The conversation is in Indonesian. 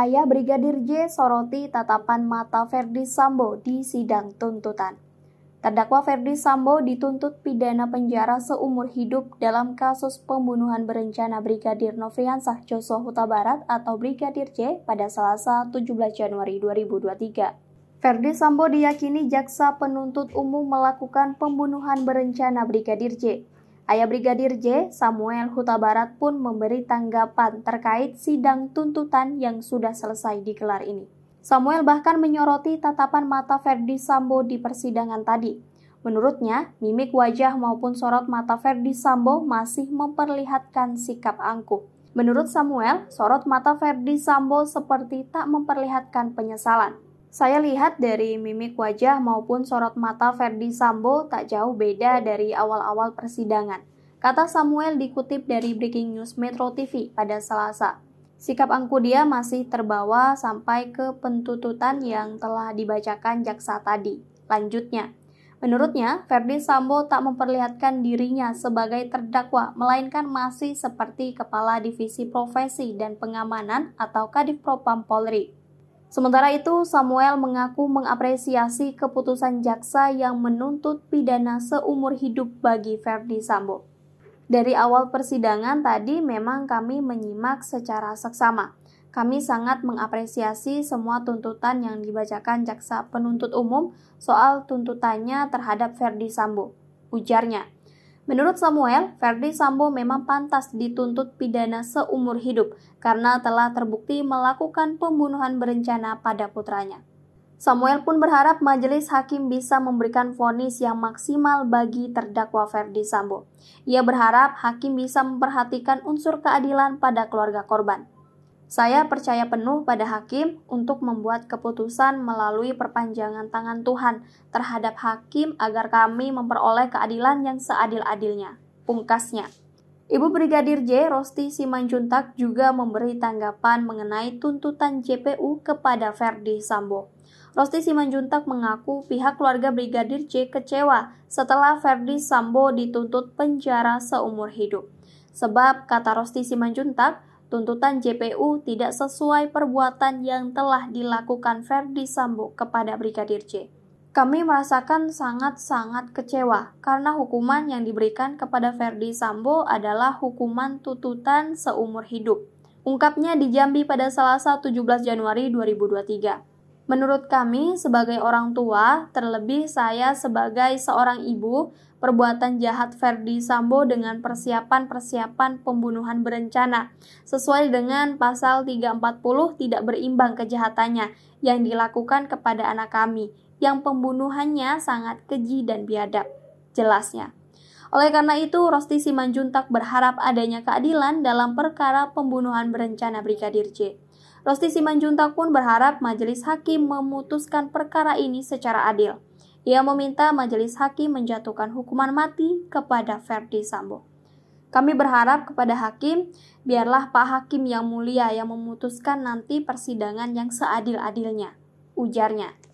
Ayah Brigadir J soroti tatapan mata Ferdi Sambo di sidang tuntutan. Terdakwa Ferdi Sambo dituntut pidana penjara seumur hidup dalam kasus pembunuhan berencana Brigadir Noviansah Joshua Huta Barat atau Brigadir J pada Selasa 17 Januari 2023. Ferdi Sambo diyakini jaksa penuntut umum melakukan pembunuhan berencana Brigadir J. Ayah Brigadir J, Samuel Huta Barat pun memberi tanggapan terkait sidang tuntutan yang sudah selesai digelar ini. Samuel bahkan menyoroti tatapan mata Ferdi Sambo di persidangan tadi. Menurutnya, mimik wajah maupun sorot mata Ferdi Sambo masih memperlihatkan sikap angkuh. Menurut Samuel, sorot mata Ferdi Sambo seperti tak memperlihatkan penyesalan. Saya lihat dari mimik wajah maupun sorot mata Ferdi Sambo tak jauh beda dari awal-awal persidangan. Kata Samuel dikutip dari Breaking News Metro TV pada Selasa. Sikap dia masih terbawa sampai ke pentututan yang telah dibacakan jaksa tadi. Lanjutnya, menurutnya Ferdi Sambo tak memperlihatkan dirinya sebagai terdakwa, melainkan masih seperti kepala divisi profesi dan pengamanan atau Kadif Propam Polri. Sementara itu, Samuel mengaku mengapresiasi keputusan jaksa yang menuntut pidana seumur hidup bagi Verdi Sambo. Dari awal persidangan tadi memang kami menyimak secara seksama. Kami sangat mengapresiasi semua tuntutan yang dibacakan jaksa penuntut umum soal tuntutannya terhadap Verdi Sambo, ujarnya. Menurut Samuel, Ferdi Sambo memang pantas dituntut pidana seumur hidup karena telah terbukti melakukan pembunuhan berencana pada putranya. Samuel pun berharap majelis hakim bisa memberikan vonis yang maksimal bagi terdakwa Ferdi Sambo. Ia berharap hakim bisa memperhatikan unsur keadilan pada keluarga korban. Saya percaya penuh pada hakim untuk membuat keputusan melalui perpanjangan tangan Tuhan terhadap hakim agar kami memperoleh keadilan yang seadil-adilnya. Pungkasnya. Ibu Brigadir J. Rosti Simanjuntak juga memberi tanggapan mengenai tuntutan JPU kepada Ferdi Sambo. Rosti Simanjuntak mengaku pihak keluarga Brigadir J kecewa setelah Ferdi Sambo dituntut penjara seumur hidup. Sebab, kata Rosti Simanjuntak, tuntutan JPU tidak sesuai perbuatan yang telah dilakukan Verdi Sambo kepada Brigadir J. Kami merasakan sangat-sangat kecewa karena hukuman yang diberikan kepada Verdi Sambo adalah hukuman tuntutan seumur hidup. Ungkapnya di Jambi pada Selasa 17 Januari 2023. Menurut kami, sebagai orang tua, terlebih saya sebagai seorang ibu, perbuatan jahat Verdi Sambo dengan persiapan-persiapan pembunuhan berencana. Sesuai dengan pasal 340 tidak berimbang kejahatannya yang dilakukan kepada anak kami, yang pembunuhannya sangat keji dan biadab. Jelasnya. Oleh karena itu, Rosti Simanjuntak berharap adanya keadilan dalam perkara pembunuhan berencana Brigadir J. Rosti Simanjuntak pun berharap majelis hakim memutuskan perkara ini secara adil. Ia meminta majelis hakim menjatuhkan hukuman mati kepada Ferdi Sambo. Kami berharap kepada hakim, biarlah Pak Hakim yang mulia yang memutuskan nanti persidangan yang seadil-adilnya, ujarnya.